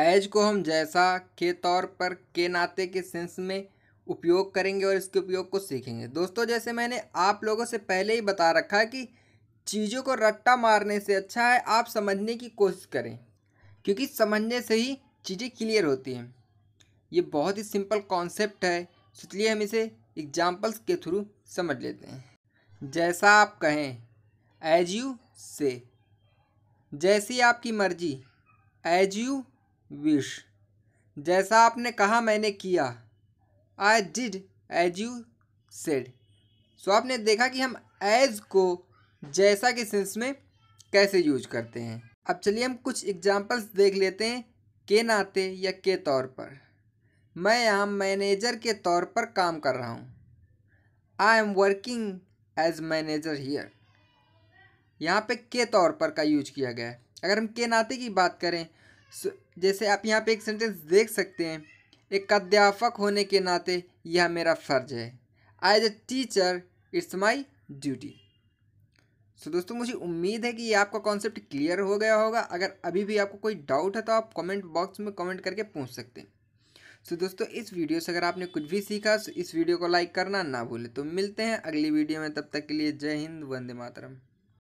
as को हम जैसा के तौर पर के नाते के सेंस में उपयोग करेंगे और इसके उपयोग को सीखेंगे दोस्तों जैसे मैंने आप लोगों से पहले ही बता रखा है कि चीज़ों को रट्टा मारने से अच्छा है आप समझने की कोशिश करें क्योंकि समझने से ही चीज़ें क्लियर होती हैं ये बहुत ही सिंपल कॉन्सेप्ट है इसलिए हम इसे एग्जाम्पल्स के थ्रू समझ लेते हैं जैसा आप कहें एज यू से जैसी आपकी मर्जी एज यू विश जैसा आपने कहा मैंने किया I did as you said so आपने देखा कि हम एज को जैसा के सेंस में कैसे यूज करते हैं अब चलिए हम कुछ एग्जाम्पल्स देख लेते हैं के नाते या के तौर पर मैं यहाँ मैनेजर के तौर पर काम कर रहा हूँ I am working as manager here यहाँ पे के तौर पर का यूज किया गया है अगर हम के नाते की बात करें जैसे आप यहाँ पे एक सेंटेंस देख सकते हैं एक अध्यापक होने के नाते यह मेरा फ़र्ज है as a teacher it's my duty so दोस्तों मुझे उम्मीद है कि ये आपका कॉन्सेप्ट क्लियर हो गया होगा अगर अभी भी आपको कोई डाउट है तो आप कमेंट बॉक्स में कमेंट करके पूछ सकते हैं सो दोस्तों इस वीडियो से अगर आपने कुछ भी सीखा तो इस वीडियो को लाइक करना ना भूलें तो मिलते हैं अगली वीडियो में तब तक के लिए जय हिंद वंदे मातरम